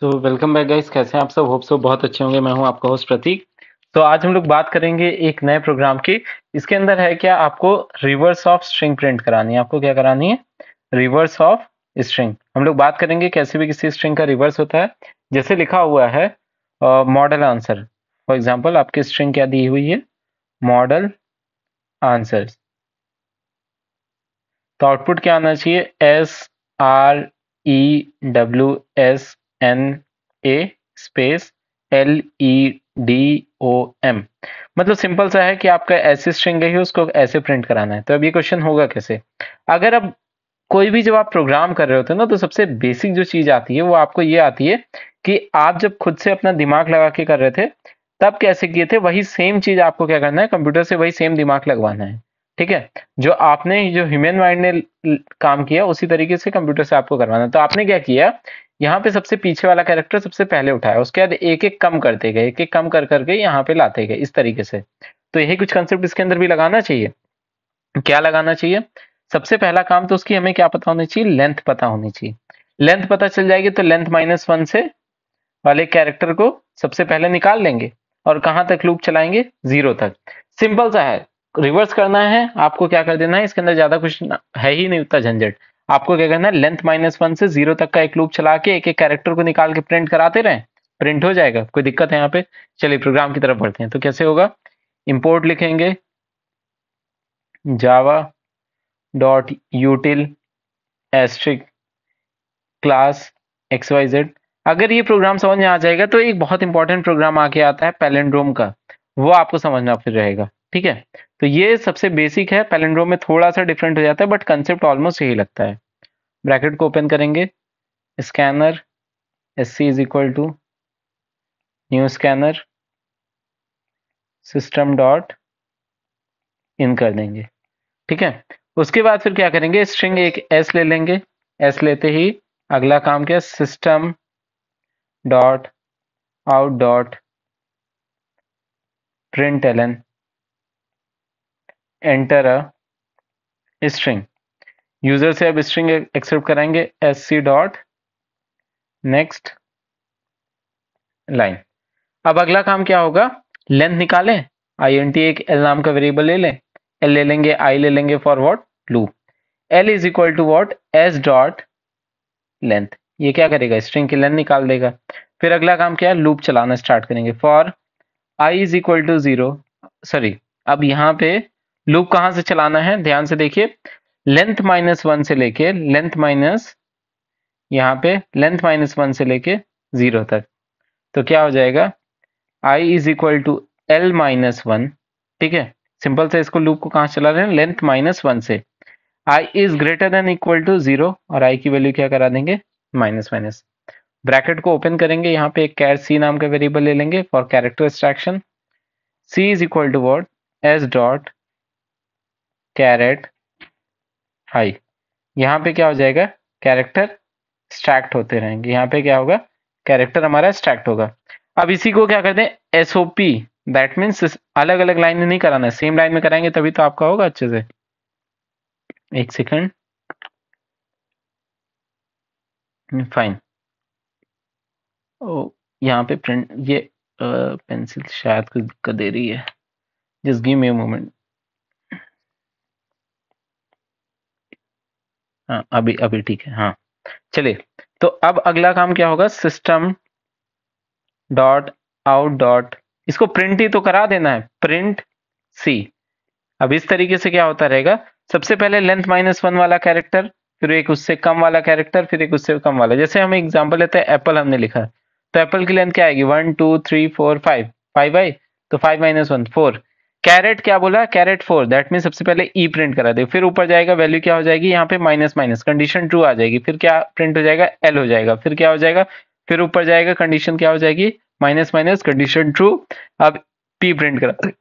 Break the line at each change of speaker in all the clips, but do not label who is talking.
so welcome back guys कैसे हैं आप सब होप सो बहुत अच्छे होंगे मैं हूं आपका होस्ट प्रतीक तो आज हम लोग बात करेंगे एक नए प्रोग्राम की इसके अंदर है क्या आपको रिवर्स ऑफ स्ट्रिंग प्रिंट करानी है आपको क्या करानी है रिवर्स ऑफ स्ट्रिंग हम लोग बात करेंगे कैसे भी किसी स्ट्रिंग का रिवर्स होता है जैसे लिखा हुआ है मॉडल आंसर फॉर एग्जाम्पल आपकी स्ट्रिंग क्या दी हुई है मॉडल आंसर तो आउटपुट क्या आना चाहिए S R E W S N A space L E D O M मतलब सिंपल सा है कि आपका ऐसी स्ट्रिंग है उसको ऐसे प्रिंट कराना है तो अब ये क्वेश्चन होगा कैसे अगर अब कोई भी जब आप प्रोग्राम कर रहे होते हैं ना तो सबसे बेसिक जो चीज आती है वो आपको ये आती है कि आप जब खुद से अपना दिमाग लगा के कर रहे थे तब कैसे किए थे वही सेम चीज आपको क्या करना है कंप्यूटर से वही सेम दिमाग लगवाना है ठीक है जो आपने जो ह्यूमन माइंड ने काम किया उसी तरीके से कंप्यूटर से आपको करवाना तो आपने क्या किया यहाँ पे सबसे पीछे वाला कैरेक्टर सबसे पहले उठाया उसके बाद एक एक कम करते गए एक एक कम कर करके यहाँ पे लाते गए इस तरीके से तो यही कुछ कंसेप्ट इसके अंदर भी लगाना चाहिए क्या लगाना चाहिए सबसे पहला काम तो उसकी हमें क्या पता होनी चाहिए लेंथ पता होनी चाहिए लेंथ पता चल जाएगी तो लेंथ माइनस वन से वाले कैरेक्टर को सबसे पहले निकाल लेंगे और कहाँ तक लूप चलाएंगे जीरो तक सिंपल सा है रिवर्स करना है आपको क्या कर देना है इसके अंदर ज्यादा कुछ है ही नहीं उतना झंझट आपको क्या करना है लेंथ माइनस वन से जीरो तक का एक लूप चला के एक एक कैरेक्टर को निकाल के प्रिंट कराते रहे प्रिंट हो जाएगा कोई दिक्कत है यहाँ पे चलिए प्रोग्राम की तरफ बढ़ते हैं तो कैसे होगा इम्पोर्ट लिखेंगे Java dot util asterisk class X Y Z अगर ये प्रोग्राम समझ में आ जाएगा तो एक बहुत इंपॉर्टेंट प्रोग्राम आके आता है पैलेंड्रोम का वो आपको समझना फिर रहेगा ठीक है तो ये सबसे बेसिक है पैलेंड्रोम में थोड़ा सा डिफरेंट हो जाता है बट कंसेप्ट ऑलमोस्ट यही लगता है ब्रैकेट को ओपन करेंगे scanner S C is equal to new scanner system dot in कर देंगे ठीक है उसके बाद फिर क्या करेंगे स्ट्रिंग एक एस ले लेंगे एस लेते ही अगला काम क्या system dot out dot println enter a string user से अब स्ट्रिंग एक्सेप्ट कराएंगे S C dot next line अब अगला काम क्या होगा लेंथ निकालें आई एन टी एक एल नाम का वेरिएबल ले लें एल ले लेंगे आई ले लेंगे for what loop L is equal to what S dot length ये क्या करेगा स्ट्रिंग की लेंथ निकाल देगा फिर अगला काम क्या है लूप चलाना स्टार्ट करेंगे for I is equal to zero sorry अब यहाँ पे लूप कहां से चलाना है ध्यान से देखिए लेंथ माइनस वन से लेके लेंथ माइनस यहां पे लेंथ माइनस वन से लेके जीरो तक तो क्या हो जाएगा I is equal to L minus one ठीक है सिंपल से इसको लूप को कहां से चला रहे हैं लेंथ माइनस वन से I is greater than equal to zero और आई की वैल्यू क्या करा देंगे माइनस माइनस ब्रैकेट को ओपन करेंगे यहाँ पे एक कैर सी नाम का वेरिएबल ले लेंगे for character extraction C is equal to word S dot char at I यहाँ पे क्या हो जाएगा कैरेक्टर स्ट्रैक्ट होते रहेंगे यहाँ पे क्या होगा कैरेक्टर हमारा स्ट्रैक्ट होगा अब इसी को क्या करते हैं S O P that means अलग अलग लाइन में नहीं कराना है सेम लाइन में कराएंगे तभी तो आपका होगा अच्छे से एक सेकेंड फाइन ओ यहाँ पे प्रिंट ये पेंसिल शायद कुछ दिक्कत दे रही है जस्ट गिव मे मोमेंट हाँ, अभी अभी ठीक है हाँ चलिए तो अब अगला काम क्या होगा सिस्टम डॉट आउट डॉट इसको प्रिंट ही तो करा देना है प्रिंट सी अब इस तरीके से क्या होता रहेगा सबसे पहले लेंथ माइनस वन वाला कैरेक्टर फिर एक उससे कम वाला कैरेक्टर फिर एक उससे कम वाला जैसे हम एग्जाम्पल लेते हैं एप्पल हमने लिखा तो एप्पल की लेंथ क्या आएगी one two three four five five आई तो five minus one four char at क्या बोला कैरेट फोर दैट मीन सबसे पहले ई e प्रिंट करा दे फिर ऊपर जाएगा वैल्यू क्या हो जाएगी यहाँ पे माइनस माइनस कंडीशन ट्रू आ जाएगी फिर क्या प्रिंट हो जाएगा एल हो जाएगा फिर क्या हो जाएगा फिर ऊपर जाएगा कंडीशन क्या हो जाएगी माइनस माइनस कंडीशन ट्रू अब पी प्रिंट करा दे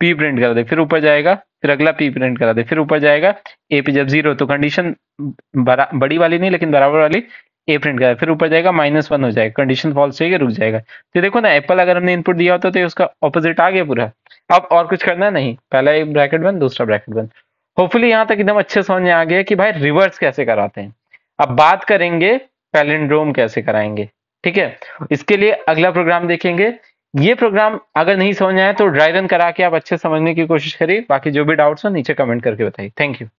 पी प्रिंट करा दे फिर ऊपर जाएगा फिर अगला पी प्रिंट करा दे फिर ऊपर जाएगा ए पे जब जीरो तो कंडीशन बड़ी वाली नहीं लेकिन बराबर वाली ए प्रिंट करा फिर ऊपर जाएगा माइनस वन हो जाएगा कंडीशन फॉल्स होगी रुक जाएगा तो देखो ना एप्पल अगर हमने इनपुट दिया होता तो उसका ऑपोजिट आ गया पूरा अब और कुछ करना नहीं पहला एक ब्रैकेट बंद दूसरा ब्रैकेट बंद होपफुली यहाँ तक एकदम अच्छे समझ में आ गया कि भाई रिवर्स कैसे कराते हैं अब बात करेंगे पैलिंड्रोम कैसे कराएंगे ठीक है इसके लिए अगला प्रोग्राम देखेंगे ये प्रोग्राम अगर नहीं समझ आए तो ड्राई रन करा के आप अच्छे समझने की कोशिश करिए बाकी जो भी डाउट्स हो नीचे कमेंट करके बताइए थैंक यू